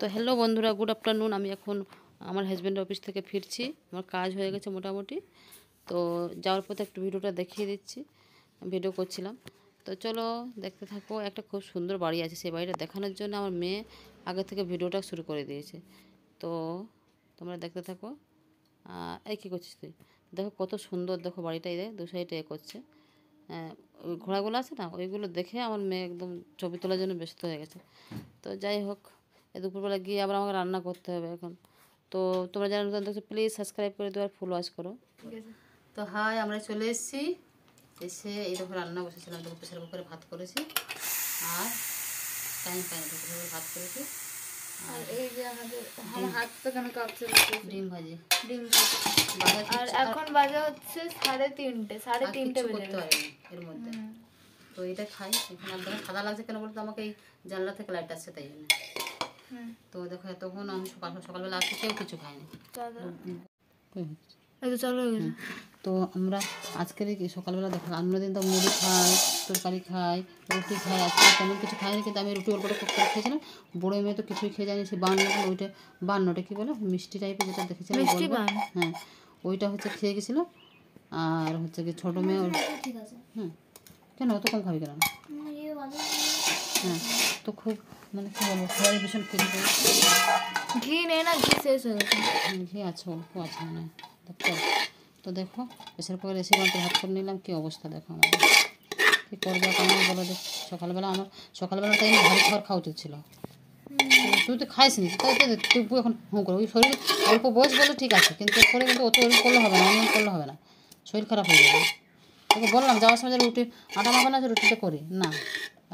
তো হ্যালো বন্ধুরা good afternoon আমি এখন আমার হাজব্যান্ডের অফিস থেকে ফিরছি আমার কাজ হয়ে গেছে মোটামুটি তো যাওয়ার পথে একটু ভিডিওটা দেখিয়ে দিচ্ছি ভিডিও করছিলাম তো চলো দেখতে থাকো একটা খুব সুন্দর বাড়ি আছে সেই বাড়িটা দেখানোর জন্য আমার মেয়ে আগে থেকে ভিডিওটা শুরু করে দিয়েছে তো তোমরা দেখতে থাকো এই কী করছিস তুই দেখো কত সুন্দর দেখো বাড়িটাই দেয় দু সাইডে এ করছে ঘোড়াগুলো আছে না ওইগুলো দেখে আমার মেয়ে একদম ছবি তোলার জন্য ব্যস্ত হয়ে গেছে তো যাই হোক এ দুপুরবেলা গিয়ে আবার আমাকে রান্না করতে হবে এখন তো তোমরা জানো নতুন প্লিজ সাবস্ক্রাইব করে দেওয়ার ফুল ওয়াশ করো তো হাই আমরা চলে এসেছি এসে এইরকম রান্না বসেছিলাম দুপুর প্রেশার করে ভাত করেছি আর টাইম পাইনি দুপুর কুকারে ভাত করেছি আর এই যে হাত তো কেন ডিম ভাজি ডিম আর এখন হচ্ছে সাড়ে তিনটে সাড়ে তিনটে এর মধ্যে তো খাই এখানে সাদা লাগছে কেন বলতো আমাকে এই জানলা থেকে লাইট আসছে তাই জন্য তো দেখো এতক্ষণ আমি সকাল সকালবেলা আসছি কেউ কিছু খাইনি তো আমরা আজকের সকালবেলা দেখো আমরা দিন তো মুড়ি খাই তরকারি খাই রুটি খাই আজকে তেমন কিছু খাইনি কিন্তু আমি রুটি অল্প করে খেয়েছিলাম বড়ো মেয়ে তো কিছুই খেয়ে যায়নি সে বান্ন ওইটা বান্নটা কী বলে মিষ্টি টাইপের যেটা দেখেছিলাম হ্যাঁ ওইটা হচ্ছে খেয়ে গেছিলো আর হচ্ছে কি ছোটো মেয়ে হ্যাঁ কেন অত কম খাবি কেন ইয়ে হ্যাঁ তো খুব মানে কি বলবো খাবারে ভীষণ খেতে ঘি নেই না ঘি শেষ হয়ে গেছে ঘি আছে অল্প আছে মানে দেখো তো দেখো প্রেশার কুকার এসে মাত্র ভাত করে নিলাম কী অবস্থা দেখো আমার কী করবো কেমন বলো দেখ সকালবেলা আমার সকালবেলা তাই ভারী খাবার খাওয়া উচিত ছিল তুই তো খাইস নি তাই তো তুই এখন হুঁ করো ওই শরীর অল্প বয়স বলে ঠিক আছে কিন্তু করে কিন্তু অত করলে হবে না অন্য করলে হবে না শরীর খারাপ হয়ে যাবে তোকে বললাম যাওয়ার সময় রুটি আটা মাখানো আছে রুটিটা করি না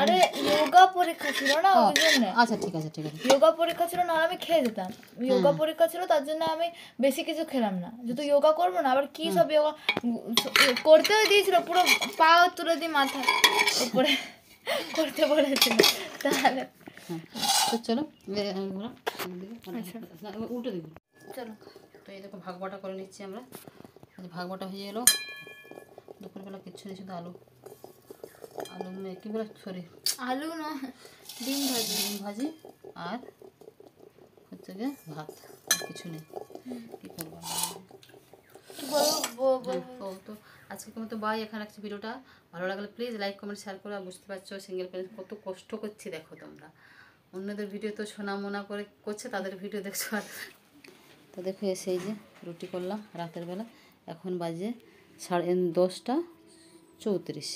আরে যোগা পরীক্ষা ছিল না হ্যাঁ। ওই জন্য আচ্ছা ঠিক আছে ঠিক আছে যোগা পরীক্ষা ছিল না আমি খেয়ে যেতাম যোগা পরীক্ষা ছিল তার জন্য আমি বেশি কিছু খেলাম না যেহেতু যোগা করবো না আবার কি সব যোগা করতেও দিয়েছিল পুরো পা তুলে দিয়ে মাথা উপরে করতে বলেছিল তাহলে হ্যাঁ, তো চলো আচ্ছা। উল্টো দিব চলো তো এই দেখো ভাগ বাটা করে নিচ্ছি আমরা ভাগ বাটা হয়ে গেলো দুপুরবেলা কিচ্ছু নেই শুধু আলু মানে কী বলে সরি আলু না ডিম ভাজি ডিম ভাজি আর হচ্ছে গিয়ে ভাত কিছু নেই কী করবো হ্যাঁ, তো আজকে মতো বাই এখানে রাখছি ভিডিওটা ভালো লাগলে প্লিজ লাইক কমেন্ট শেয়ার করো বুঝতে পারছো সিঙ্গেল প্যারেন্টস কত কষ্ট করছে দেখো তোমরা অন্যদের ভিডিও তো মোনা করে করছে তাদের ভিডিও দেখছো আর তো দেখো এসে যে রুটি করলাম রাতের বেলা এখন বাজে সাড়ে দশটা চৌত্রিশ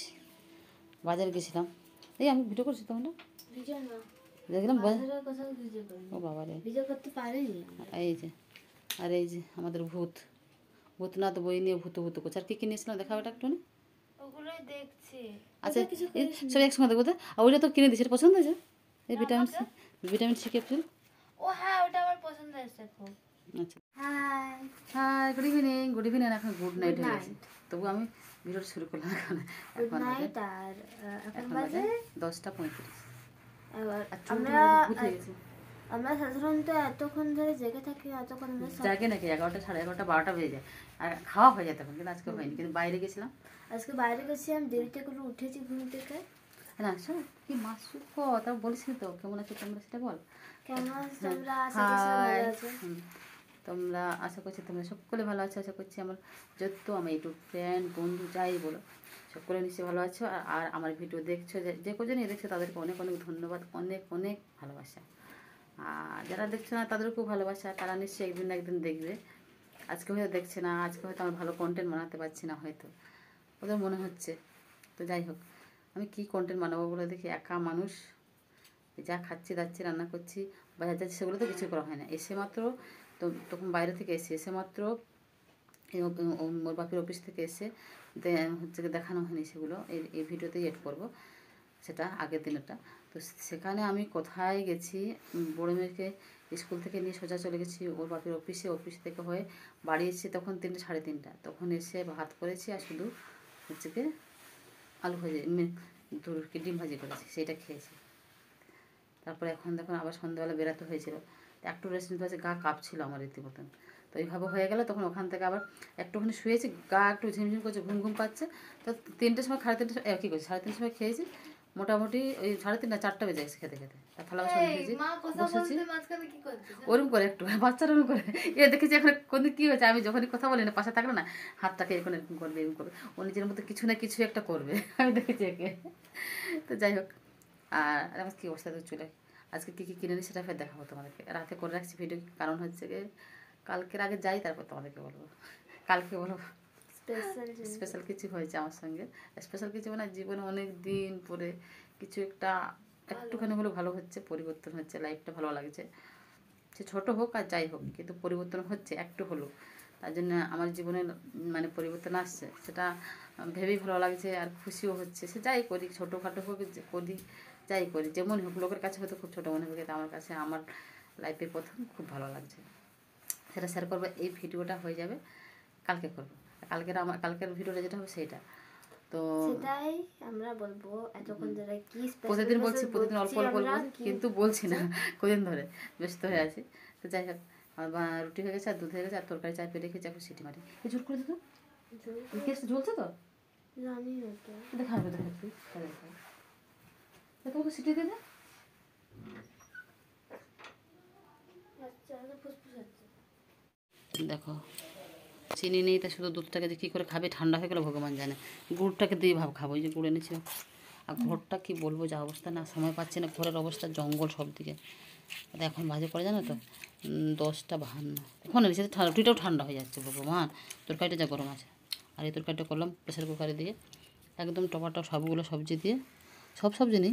বাজারে গেছিলাম এই আমি ভিডিও করছি তো না দেখলাম ও বাবা রে এই যে আর এই যে আমাদের ভূত ভূতনাথ বই নিয়ে ভূত ভূত করছে আর কী কী নিয়েছিলাম দেখাবো এটা একটু আচ্ছা সব একসঙ্গে দেখবো তো আর ওইটা তো কিনে দিয়েছে পছন্দ হয়েছে এই vitamin C vitamin C capsule ও হ্যাঁ ওটা আমার পছন্দ আচ্ছা hi hi good evening good evening এখন গুড নাইট হয়ে গেছে তবু আমি ভিডিও শুরু করলাম এখন এখন আর এখন বাজে দশটা পঁয়ত্রিশ আমরা সাধারণত এতক্ষণ ধরে জেগে থাকি এতক্ষণ জাগে নাকি এগারোটা সাড়ে এগারোটা বারোটা বেজে যায় আর খাওয়া হয়ে যায় তখন কিন্তু আজকে হয়নি কিন্তু বাইরে গেছিলাম আজকে বাইরে গেছি আমি দেরিতে করে উঠেছি ঘুম থেকে না শোন কি মাসু ক তারপর বলিস তো কেমন আছে তোমরা সেটা বল কেমন আছো হ্যাঁ, তোমরা আশা হ্যাঁ, তোমরা আশা করছি তোমরা সকলে ভালো আছো আশা করছি আমার যত আমার ইউটিউব ফ্রেন্ড বন্ধু যাই বলো সকলে নিশ্চয়ই ভালো আছো আর আমার ভিডিও দেখছো যে কজনই দেখছো তাদেরকে অনেক অনেক ধন্যবাদ অনেক অনেক ভালোবাসা আর যারা দেখছো না তাদেরকেও ভালোবাসা তারা নিশ্চয়ই একদিন না একদিন দেখবে আজকে হয়তো দেখছে না আজকে হয়তো আমার ভালো কন্টেন্ট বানাতে পারছি না হয়তো ওদের মনে হচ্ছে তো যাই হোক আমি কি কন্টেন্ট বানাবো বলে দেখি একা মানুষ যা খাচ্ছি দাচ্ছি রান্না করছি বাজার যাচ্ছে সেগুলো তো কিছু করা হয় না এসে মাত্র তো তখন বাইরে থেকে এসে এসে মাত্র মোর বাপির অফিস থেকে এসে হচ্ছে দেখানো হয়নি সেগুলো এই ভিডিওতেই এড করব সেটা আগের দিনেরটা তো সেখানে আমি কোথায় গেছি বড় মেয়েকে স্কুল থেকে নিয়ে সোজা চলে গেছি ওর বাপির অফিসে অফিস থেকে হয়ে বাড়ি এসেছি তখন তিনটে সাড়ে তিনটা তখন এসে ভাত করেছি আর শুধু হচ্ছে আলু ভাজি দুর্কি ডিম ভাজি করেছি সেটা খেয়েছি তারপরে এখন দেখুন আবার সন্ধ্যাবেলা বেরাতে হয়েছিল একটু রেস্ট নিতে পারছি গা কাঁপছিল আমার রীতিমতন তো এইভাবে হয়ে গেল তখন ওখান থেকে আবার একটুখানি শুয়েছি গা একটু ঝিমঝিম করছে ঘুম ঘুম পাচ্ছে তো তিনটের সময় সাড়ে তিনটে কী করছি সাড়ে তিনটের সময় খেয়েছি মোটামুটি ওই সাড়ে তিনটা চারটা বেজে গেছে খেতে খেতে থালা বসেছি ওরম করে একটু বাচ্চার ওরম করে এ দেখেছি এখন কোনো কী হয়েছে আমি যখনই কথা বলি না পাশে থাকলে না হাতটাকে এখন এরকম করবে এরকম করবে ও নিজের মধ্যে কিছু না কিছু একটা করবে আমি দেখেছি একে তো যাই হোক আর আমার কী অবস্থা তোর চুলের আজকে কী কী কিনে নিই সেটা ফের দেখাবো তোমাদেরকে রাতে করে রাখছি ভিডিও কারণ হচ্ছে গিয়ে কালকের আগে যাই তারপর তোমাদেরকে বলবো কালকে বলবো স্পেশাল কিছু হয়েছে আমার সঙ্গে স্পেশাল কিছু মানে জীবনে অনেক দিন পরে কিছু একটা একটুখানি হলেও ভালো হচ্ছে পরিবর্তন হচ্ছে লাইফটা ভালো লাগছে সে ছোট হোক আর যাই হোক কিন্তু পরিবর্তন হচ্ছে একটু হলেও তার জন্য আমার জীবনে মানে পরিবর্তন আসছে সেটা ভেবেই ভালো লাগছে আর খুশিও হচ্ছে সে যাই করি ছোটোখাটো হোক করি যাই করি যেমন হোক লোকের কাছে হয়তো খুব ছোটো মনে হবে কিন্তু আমার কাছে আমার লাইফে প্রথম খুব ভালো লাগছে সেটা শেয়ার করবো এই ভিডিওটা হয়ে যাবে কালকে করবো কালকের আমার কালকের ভিডিওটা যেটা হবে সেইটা তো আমরা বলবো এতক্ষণ ধরে কি প্রতিদিন বলছি প্রতিদিন অল্প অল্প বলবো কিন্তু বলছি না কদিন ধরে ব্যস্ত হয়ে আছি তো যাই হোক রুটি হয়ে গেছে আর দুধ হয়ে গেছে আর তরকারি চাপিয়ে রেখেছি এখন সিটি মারি এই ঝুট করে দিত ঝুলছে তো জানি না দেখা হবে দেখা দেখো ওকে সিটি দিয়ে দেখো চিনি নেই তা শুধু দুধটাকে যে কী করে খাবে ঠান্ডা হয়ে গেলে ভগবান জানে গুড়টাকে দিয়ে ভাব খাবো এই যে গুড় এনেছি আর ঘরটা কি বলবো যা অবস্থা না সময় পাচ্ছে না ঘরের অবস্থা জঙ্গল সব দিকে এখন ভাজে করে জানো তো দশটা বাহান্ন ওখানে এসে ঠান্ডা রুটিটাও ঠান্ডা হয়ে যাচ্ছে ভগবান তরকারিটা যা গরম আছে আর এই তরকারিটা করলাম প্রেশার কুকারে দিয়ে একদম টমাটো সবগুলো সবজি দিয়ে সব সবজি নিই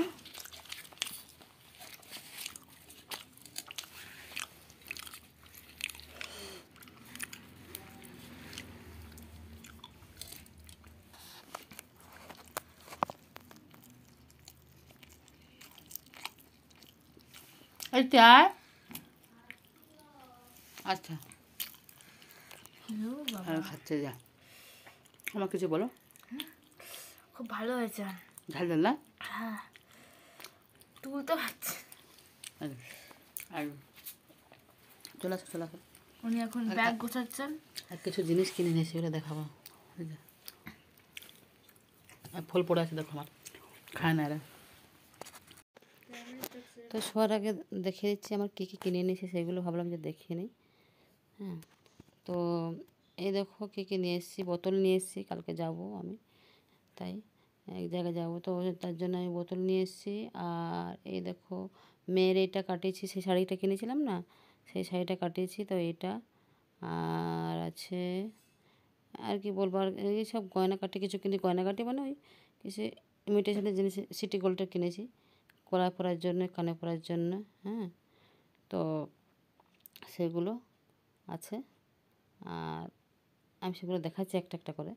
আচ্ছা হ্যাঁ, খাচ্ছে যা কিছু বলো খুব ভালো হয়েছে ঝাল হ্যাঁ তো আর চলে উনি এখন ব্যাগ আর কিছু জিনিস কিনে নিয়েছি ওগুলো দেখাবো আর ফুল পড়ে আছে দেখো আমার খায় না তো শোয়ার আগে দেখে দিচ্ছি আমার কী কী কিনে নিয়েছি সেগুলো ভাবলাম যে দেখে নিই হ্যাঁ তো এই দেখো কী কী নিয়ে এসেছি বোতল নিয়ে এসেছি কালকে যাব আমি তাই এক জায়গায় যাব তো তার জন্য আমি বোতল নিয়ে এসেছি আর এই দেখো মেয়ের এটা কাটিয়েছি সেই শাড়িটা কিনেছিলাম না সেই শাড়িটা কাটিয়েছি তো এটা আর আছে আর কি বলবো আর এই সব কাটি কিছু গয়না কাটি মানে ওই কিছু ইমিটেশনের জিনিস সিটি গোল্ডটা কিনেছি গলায় পরার জন্য কানে পরার জন্য হ্যাঁ তো সেগুলো আছে আর আমি সেগুলো দেখাচ্ছি একটা একটা করে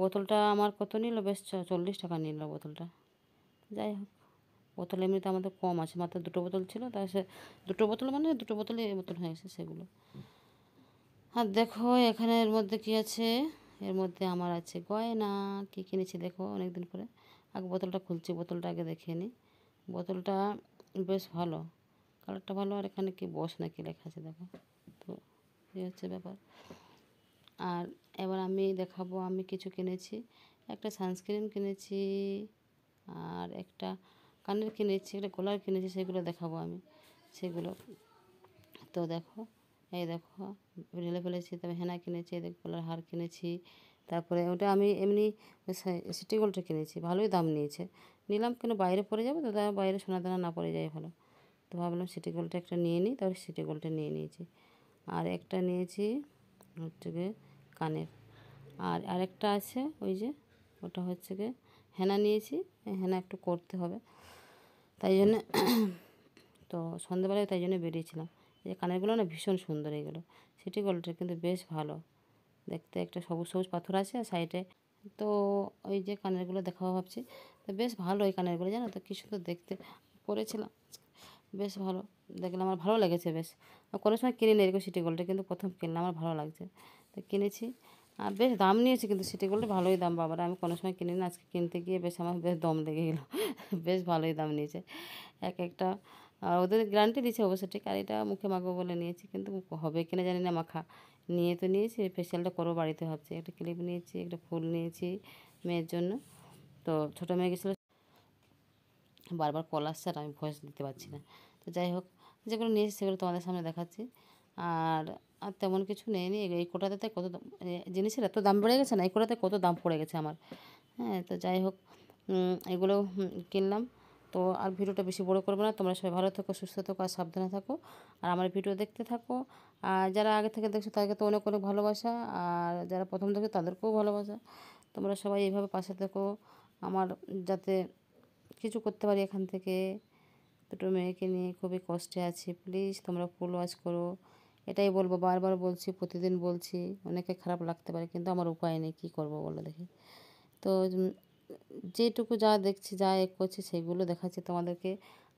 বোতলটা আমার কত নিল বেশ চল্লিশ টাকা নিল বোতলটা যাই হোক বোতল এমনিতে আমাদের কম আছে মাত্র দুটো বোতল ছিল তাই সে দুটো বোতল মানে দুটো বোতলে বোতল হয়ে গেছে সেগুলো আর দেখো এখানে এর মধ্যে কি আছে এর মধ্যে আমার আছে গয়না কী কিনেছি দেখো অনেক দিন পরে আগে বোতলটা খুলছি বোতলটা আগে দেখে নিই বোতলটা বেশ ভালো কালারটা ভালো আর এখানে কি বস নাকি লেখা আছে দেখো তো এই হচ্ছে ব্যাপার আর এবার আমি দেখাবো আমি কিছু কিনেছি একটা সানস্ক্রিন কিনেছি আর একটা কানের কিনেছি একটা গোলার কিনেছি সেগুলো দেখাবো আমি সেগুলো তো দেখো এই দেখো ঢেলে ফেলেছি তবে হেনা কিনেছি এই দেখো গোলার হার কিনেছি তারপরে ওটা আমি এমনি সিটি গোল্ডটা কিনেছি ভালোই দাম নিয়েছে নিলাম কেন বাইরে পড়ে যাবে তো তার বাইরে সোনা দানা না পড়ে যায় ভালো তো ভাবলাম সিটি গোল্ডটা একটা নিয়ে নিই তারপরে সিটি গোল্ডটা নিয়ে নিয়েছি আর একটা নিয়েছি হচ্ছে গিয়ে কানের আর আরেকটা আছে ওই যে ওটা হচ্ছে গিয়ে হেনা নিয়েছি হেনা একটু করতে হবে তাই জন্য তো সন্ধ্যেবেলায় তাই জন্য বেরিয়েছিলাম যে কানেরগুলো না ভীষণ সুন্দর এগুলো সিটি গোল্ডটা কিন্তু বেশ ভালো দেখতে একটা সবুজ সবুজ পাথর আছে আর সাইডে তো ওই যে কানেরগুলো দেখাবো ভাবছি তো বেশ ভালো ওই কানেরগুলো জানো তো কী সুন্দর দেখতে করেছিলাম বেশ ভালো দেখলে আমার ভালো লেগেছে বেশ কোনো সময় কিনিনি এরকম সিটি গোল্ডটা কিন্তু প্রথম কিনলে আমার ভালো লাগছে তো কিনেছি আর বেশ দাম নিয়েছে কিন্তু সিটি গোল্ড ভালোই দাম বাবার আমি কোনো সময় কিনি না আজকে কিনতে গিয়ে বেশ আমার বেশ দম লেগে গেল বেশ ভালোই দাম নিয়েছে এক একটা ওদের গ্যারান্টি দিয়েছে অবশ্যই ঠিক আর এটা মুখে মাখবো বলে নিয়েছি কিন্তু হবে কিনা জানি না মাখা নিয়ে তো নিয়েছি ফেসিয়ালটা করবো বাড়িতে ভাবছি একটা ক্লিপ নিয়েছি একটা ফুল নিয়েছি মেয়ের জন্য তো ছোটো মেয়ে গেছিলো বারবার কল আসছে আর আমি ভয়েস দিতে পারছি না তো যাই হোক যেগুলো নিয়েছি সেগুলো তোমাদের সামনে দেখাচ্ছি আর আর তেমন কিছু নেই নি এই কোটাতে কত জিনিসের এত দাম বেড়ে গেছে না এই কোটাতে কত দাম পড়ে গেছে আমার হ্যাঁ তো যাই হোক এগুলো কিনলাম তো আর ভিডিওটা বেশি বড় করবো না তোমরা সবাই ভালো থাকো সুস্থ থাকো আর সাবধানে থাকো আর আমার ভিডিও দেখতে থাকো আর যারা আগে থেকে দেখছো তাদেরকে তো অনেক অনেক ভালোবাসা আর যারা প্রথম দেখছো তাদেরকেও ভালোবাসা তোমরা সবাই এইভাবে পাশে থাকো আমার যাতে কিছু করতে পারি এখান থেকে দুটো মেয়েকে নিয়ে খুবই কষ্টে আছি প্লিজ তোমরা ফুল ওয়াশ করো এটাই বলবো বারবার বলছি প্রতিদিন বলছি অনেকে খারাপ লাগতে পারে কিন্তু আমার উপায় নেই কী করবো বলে দেখি তো যেটুকু যা দেখছি যা এক করছি সেগুলো দেখাচ্ছি তোমাদেরকে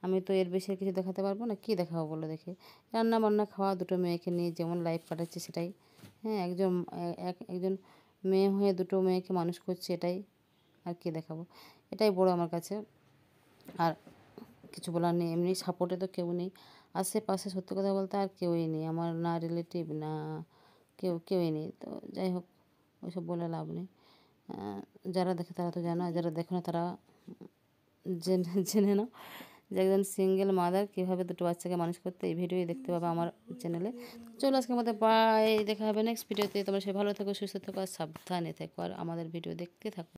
আমি তো এর বেশি কিছু দেখাতে পারবো না কি দেখাবো বলো দেখে রান্না বান্না খাওয়া দুটো মেয়েকে নিয়ে যেমন লাইফ কাটাচ্ছে সেটাই হ্যাঁ একজন এক একজন মেয়ে হয়ে দুটো মেয়েকে মানুষ করছে এটাই আর কি দেখাবো এটাই বড় আমার কাছে আর কিছু বলার নেই এমনি সাপোর্টে তো কেউ নেই আশেপাশে সত্যি কথা বলতে আর কেউই নেই আমার না রিলেটিভ না কেউ কেউই নেই তো যাই হোক ওইসব বলে লাভ নেই যারা দেখে তারা তো জানো যারা দেখো না তারা জেনে জেনে নাও যে একজন সিঙ্গেল মাদার কীভাবে দুটো বাচ্চাকে মানুষ করতে এই ভিডিওই দেখতে পাবে আমার চ্যানেলে চলো আজকে আমাদের বাই দেখা হবে নেক্সট ভিডিওতে তোমরা সে ভালো থাকো সুস্থ থাকো আর সাবধানে থাকো আর আমাদের ভিডিও দেখতে থাকো